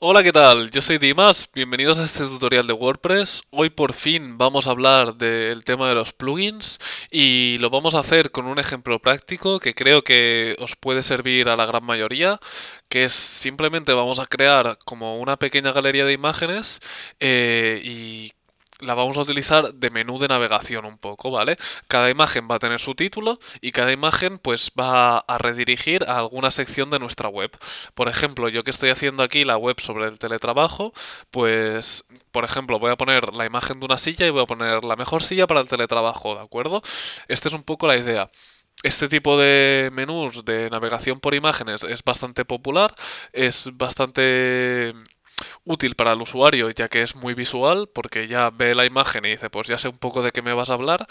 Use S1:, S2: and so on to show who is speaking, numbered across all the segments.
S1: Hola, ¿qué tal? Yo soy Dimas, bienvenidos a este tutorial de WordPress. Hoy por fin vamos a hablar del tema de los plugins y lo vamos a hacer con un ejemplo práctico que creo que os puede servir a la gran mayoría, que es simplemente vamos a crear como una pequeña galería de imágenes eh, y la vamos a utilizar de menú de navegación un poco, ¿vale? Cada imagen va a tener su título y cada imagen pues va a redirigir a alguna sección de nuestra web. Por ejemplo, yo que estoy haciendo aquí la web sobre el teletrabajo, pues por ejemplo voy a poner la imagen de una silla y voy a poner la mejor silla para el teletrabajo, ¿de acuerdo? Esta es un poco la idea. Este tipo de menús de navegación por imágenes es bastante popular, es bastante útil para el usuario, ya que es muy visual, porque ya ve la imagen y dice, pues ya sé un poco de qué me vas a hablar.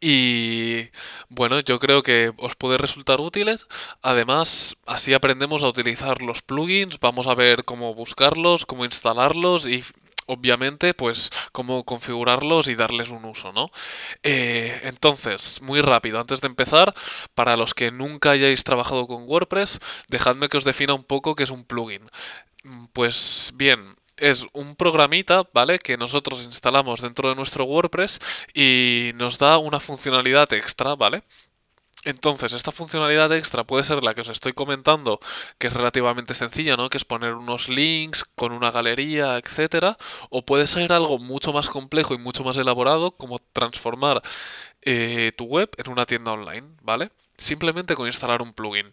S1: Y bueno, yo creo que os puede resultar útiles. Además, así aprendemos a utilizar los plugins, vamos a ver cómo buscarlos, cómo instalarlos y obviamente, pues cómo configurarlos y darles un uso, ¿no? Eh, entonces, muy rápido, antes de empezar, para los que nunca hayáis trabajado con WordPress, dejadme que os defina un poco qué es un plugin. Mm, pues bien, es un programita, ¿vale? Que nosotros instalamos dentro de nuestro WordPress y nos da una funcionalidad extra, ¿vale? Entonces, esta funcionalidad extra puede ser la que os estoy comentando, que es relativamente sencilla, ¿no? Que es poner unos links con una galería, etcétera, o puede ser algo mucho más complejo y mucho más elaborado, como transformar eh, tu web en una tienda online, ¿vale? Simplemente con instalar un plugin.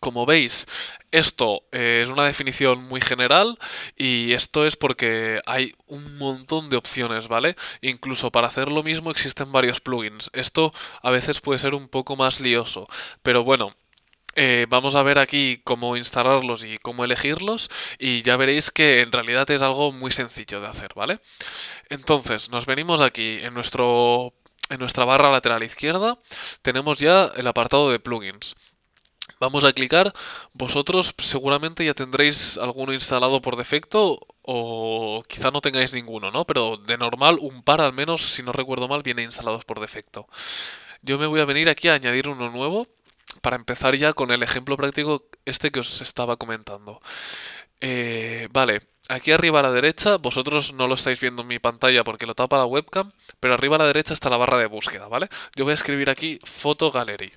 S1: Como veis, esto eh, es una definición muy general y esto es porque hay un montón de opciones, ¿vale? Incluso para hacer lo mismo existen varios plugins. Esto a veces puede ser un poco más lioso, pero bueno, eh, vamos a ver aquí cómo instalarlos y cómo elegirlos y ya veréis que en realidad es algo muy sencillo de hacer, ¿vale? Entonces, nos venimos aquí en, nuestro, en nuestra barra lateral izquierda, tenemos ya el apartado de plugins. Vamos a clicar. Vosotros seguramente ya tendréis alguno instalado por defecto o quizá no tengáis ninguno, ¿no? Pero de normal un par al menos, si no recuerdo mal, viene instalados por defecto. Yo me voy a venir aquí a añadir uno nuevo para empezar ya con el ejemplo práctico este que os estaba comentando. Eh, vale, aquí arriba a la derecha, vosotros no lo estáis viendo en mi pantalla porque lo tapa la webcam, pero arriba a la derecha está la barra de búsqueda, ¿vale? Yo voy a escribir aquí Photo Gallery.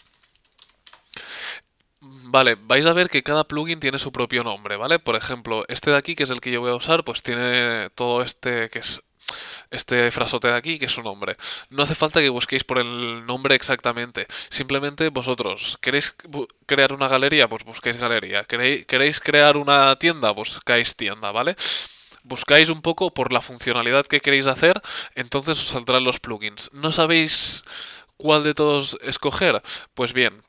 S1: Vale, vais a ver que cada plugin tiene su propio nombre, ¿vale? Por ejemplo, este de aquí, que es el que yo voy a usar, pues tiene todo este que es este frasote de aquí, que es su nombre. No hace falta que busquéis por el nombre exactamente. Simplemente vosotros, ¿queréis crear una galería? Pues busquéis galería. ¿Queréis crear una tienda? Pues buscáis tienda, ¿vale? buscáis un poco por la funcionalidad que queréis hacer, entonces os saldrán los plugins. ¿No sabéis cuál de todos escoger? Pues bien,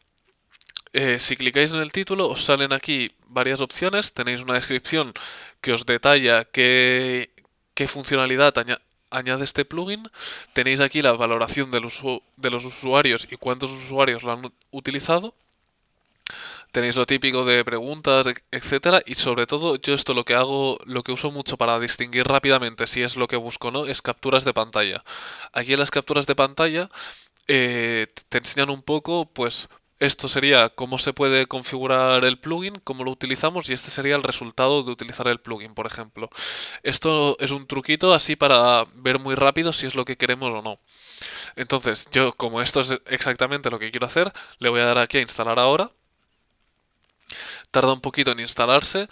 S1: eh, si clicáis en el título os salen aquí varias opciones, tenéis una descripción que os detalla qué, qué funcionalidad añade este plugin. Tenéis aquí la valoración de los usuarios y cuántos usuarios lo han utilizado. Tenéis lo típico de preguntas, e-, etcétera, y sobre todo yo esto lo que hago, lo que uso mucho para distinguir rápidamente si es lo que busco o no, es capturas de pantalla. Aquí en las capturas de pantalla eh, te enseñan un poco, pues, esto sería cómo se puede configurar el plugin, cómo lo utilizamos y este sería el resultado de utilizar el plugin, por ejemplo. Esto es un truquito así para ver muy rápido si es lo que queremos o no. Entonces, yo como esto es exactamente lo que quiero hacer, le voy a dar aquí a instalar ahora tarda un poquito en instalarse.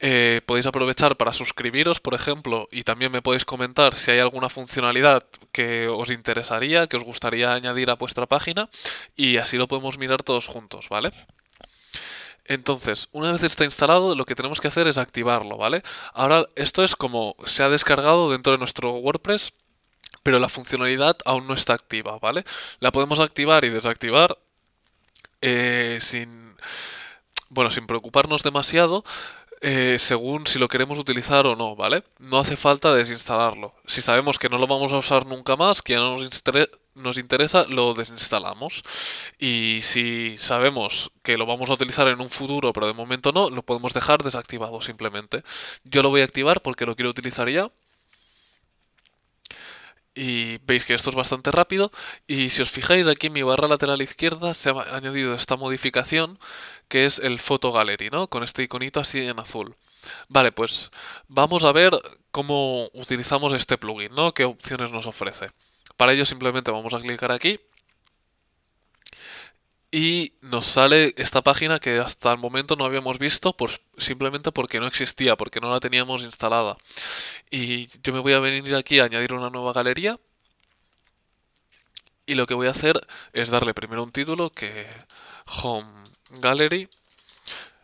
S1: Eh, podéis aprovechar para suscribiros, por ejemplo, y también me podéis comentar si hay alguna funcionalidad que os interesaría, que os gustaría añadir a vuestra página, y así lo podemos mirar todos juntos, ¿vale? Entonces, una vez está instalado, lo que tenemos que hacer es activarlo, ¿vale? Ahora, esto es como se ha descargado dentro de nuestro WordPress, pero la funcionalidad aún no está activa, ¿vale? La podemos activar y desactivar eh, sin bueno, sin preocuparnos demasiado, eh, según si lo queremos utilizar o no, ¿vale? No hace falta desinstalarlo. Si sabemos que no lo vamos a usar nunca más, que ya no nos interesa, lo desinstalamos. Y si sabemos que lo vamos a utilizar en un futuro, pero de momento no, lo podemos dejar desactivado simplemente. Yo lo voy a activar porque lo quiero utilizar ya, y veis que esto es bastante rápido y si os fijáis aquí en mi barra lateral izquierda se ha añadido esta modificación que es el Photo Gallery, ¿no? Con este iconito así en azul. Vale, pues vamos a ver cómo utilizamos este plugin, ¿no? ¿Qué opciones nos ofrece? Para ello simplemente vamos a clicar aquí y nos sale esta página que hasta el momento no habíamos visto simplemente porque no existía, porque no la teníamos instalada. Y yo me voy a venir aquí a añadir una nueva galería. Y lo que voy a hacer es darle primero un título que Home Gallery.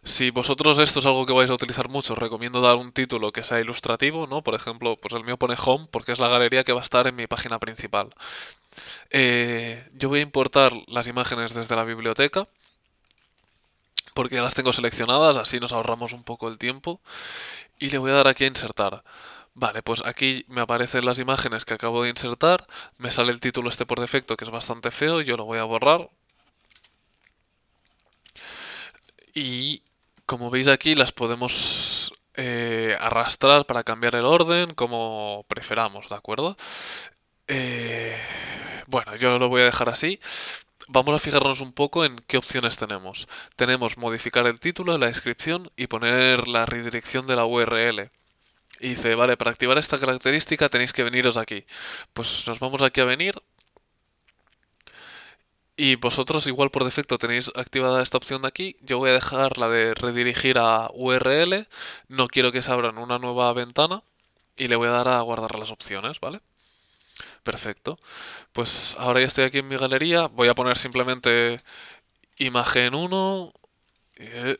S1: Si vosotros esto es algo que vais a utilizar mucho, os recomiendo dar un título que sea ilustrativo, ¿no? Por ejemplo, pues el mío pone Home porque es la galería que va a estar en mi página principal. Eh, yo voy a importar las imágenes desde la biblioteca, porque ya las tengo seleccionadas, así nos ahorramos un poco el tiempo. Y le voy a dar aquí a insertar. Vale, pues aquí me aparecen las imágenes que acabo de insertar, me sale el título este por defecto que es bastante feo, yo lo voy a borrar. Y como veis aquí las podemos eh, arrastrar para cambiar el orden como preferamos, ¿de acuerdo? Eh, bueno, yo lo voy a dejar así. Vamos a fijarnos un poco en qué opciones tenemos. Tenemos modificar el título, la descripción y poner la redirección de la URL. Y dice, vale, para activar esta característica tenéis que veniros aquí. Pues nos vamos aquí a venir. Y vosotros igual por defecto tenéis activada esta opción de aquí. Yo voy a dejar la de redirigir a URL. No quiero que se abran una nueva ventana. Y le voy a dar a guardar las opciones, ¿vale? Perfecto. Pues ahora ya estoy aquí en mi galería. Voy a poner simplemente imagen 1 eh,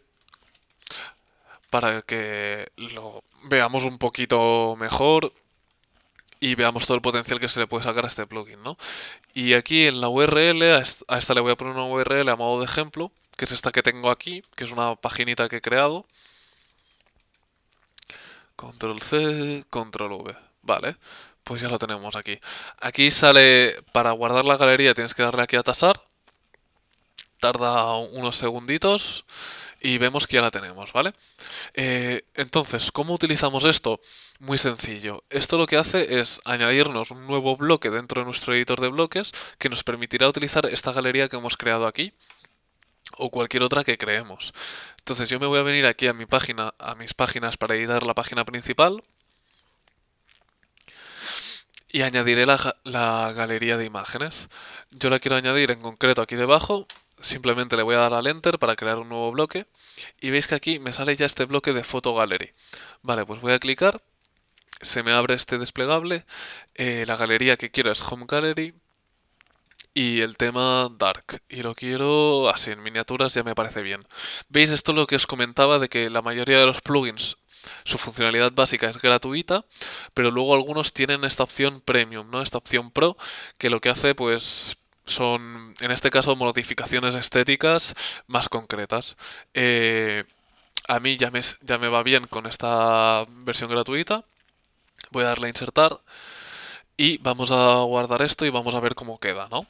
S1: para que lo veamos un poquito mejor y veamos todo el potencial que se le puede sacar a este plugin, ¿no? Y aquí en la URL, a esta le voy a poner una URL a modo de ejemplo, que es esta que tengo aquí, que es una paginita que he creado. Control C, Control V, vale pues ya lo tenemos aquí. Aquí sale, para guardar la galería tienes que darle aquí a tasar. Tarda unos segunditos y vemos que ya la tenemos, ¿vale? Eh, entonces, ¿cómo utilizamos esto? Muy sencillo. Esto lo que hace es añadirnos un nuevo bloque dentro de nuestro editor de bloques que nos permitirá utilizar esta galería que hemos creado aquí o cualquier otra que creemos. Entonces yo me voy a venir aquí a mi página, a mis páginas para editar la página principal y añadiré la, galería de imágenes. Yo la quiero añadir en concreto aquí debajo. Simplemente le voy a dar al Enter para crear un nuevo bloque. Y veis que aquí me sale ya este bloque de foto Gallery. Vale, pues voy a clicar. Se me abre este desplegable. Eh, la galería que quiero es Home Gallery. Y el tema Dark. Y lo quiero así, en miniaturas ya me parece bien. ¿Veis esto lo que os comentaba de que la mayoría de los plugins su funcionalidad básica es gratuita, pero luego algunos tienen esta opción premium, ¿no? Esta opción pro, que lo que hace, pues, son, en este caso, modificaciones estéticas más concretas. Eh, a mí ya me, ya me va bien con esta versión gratuita. Voy a darle a insertar y vamos a guardar esto y vamos a ver cómo queda, ¿no?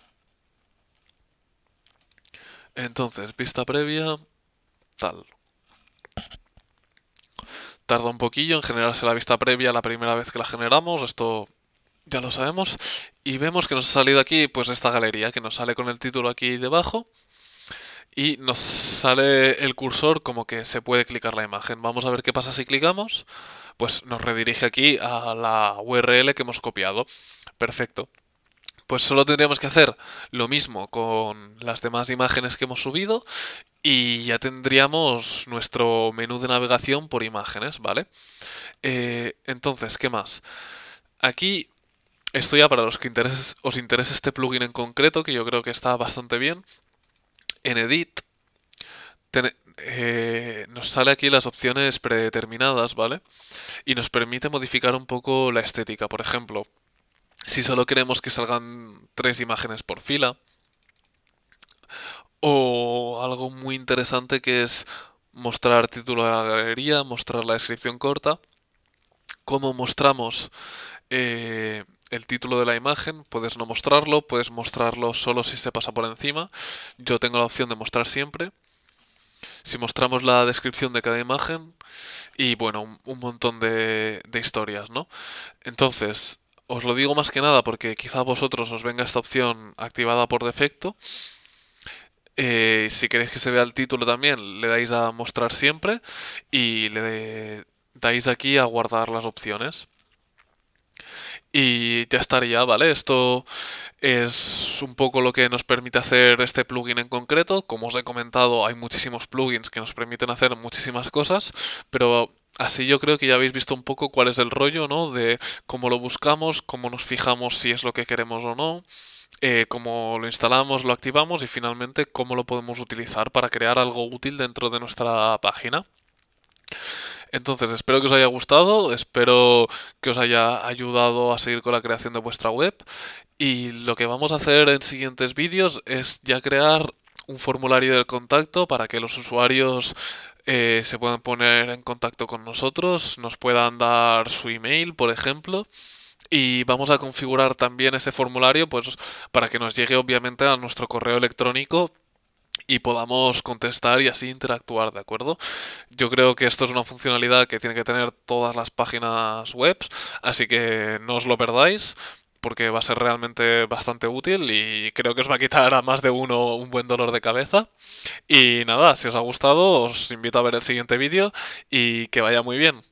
S1: Entonces, vista previa, tal tarda un poquillo en generarse la vista previa la primera vez que la generamos, esto ya lo sabemos, y vemos que nos ha salido aquí pues esta galería que nos sale con el título aquí debajo y nos sale el cursor como que se puede clicar la imagen. Vamos a ver qué pasa si clicamos, pues nos redirige aquí a la URL que hemos copiado. Perfecto. Pues solo tendríamos que hacer lo mismo con las demás imágenes que hemos subido y ya tendríamos nuestro menú de navegación por imágenes, ¿vale? Eh, entonces, ¿qué más? Aquí, esto ya para los que os interese este plugin en concreto, que yo creo que está bastante bien, en Edit eh, nos sale aquí las opciones predeterminadas, ¿vale? Y nos permite modificar un poco la estética, por ejemplo si solo queremos que salgan tres imágenes por fila. O algo muy interesante que es mostrar título de la galería, mostrar la descripción corta. Cómo mostramos eh, el título de la imagen, puedes no mostrarlo, puedes mostrarlo solo si se pasa por encima. Yo tengo la opción de mostrar siempre. Si mostramos la descripción de cada imagen y bueno, un, montón de, de historias, ¿no? Entonces, os lo digo más que nada porque quizá a vosotros os venga esta opción activada por defecto. Eh, si queréis que se vea el título también, le dais a mostrar siempre y le dais aquí a guardar las opciones. Y ya estaría, ¿vale? Esto es un poco lo que nos permite hacer este plugin en concreto. Como os he comentado, hay muchísimos plugins que nos permiten hacer muchísimas cosas, pero Así yo creo que ya habéis visto un poco cuál es el rollo, ¿no? De cómo lo buscamos, cómo nos fijamos si es lo que queremos o no, eh, cómo lo instalamos, lo activamos y finalmente cómo lo podemos utilizar para crear algo útil dentro de nuestra página. Entonces, espero que os haya gustado, espero que os haya ayudado a seguir con la creación de vuestra web y lo que vamos a hacer en siguientes vídeos es ya crear un formulario de contacto para que los usuarios eh, se puedan poner en contacto con nosotros, nos puedan dar su email, por ejemplo. Y vamos a configurar también ese formulario pues, para que nos llegue obviamente a nuestro correo electrónico y podamos contestar y así interactuar, ¿de acuerdo? Yo creo que esto es una funcionalidad que tiene que tener todas las páginas web, así que no os lo perdáis porque va a ser realmente bastante útil y creo que os va a quitar a más de uno un buen dolor de cabeza. Y nada, si os ha gustado, os invito a ver el siguiente vídeo y que vaya muy bien.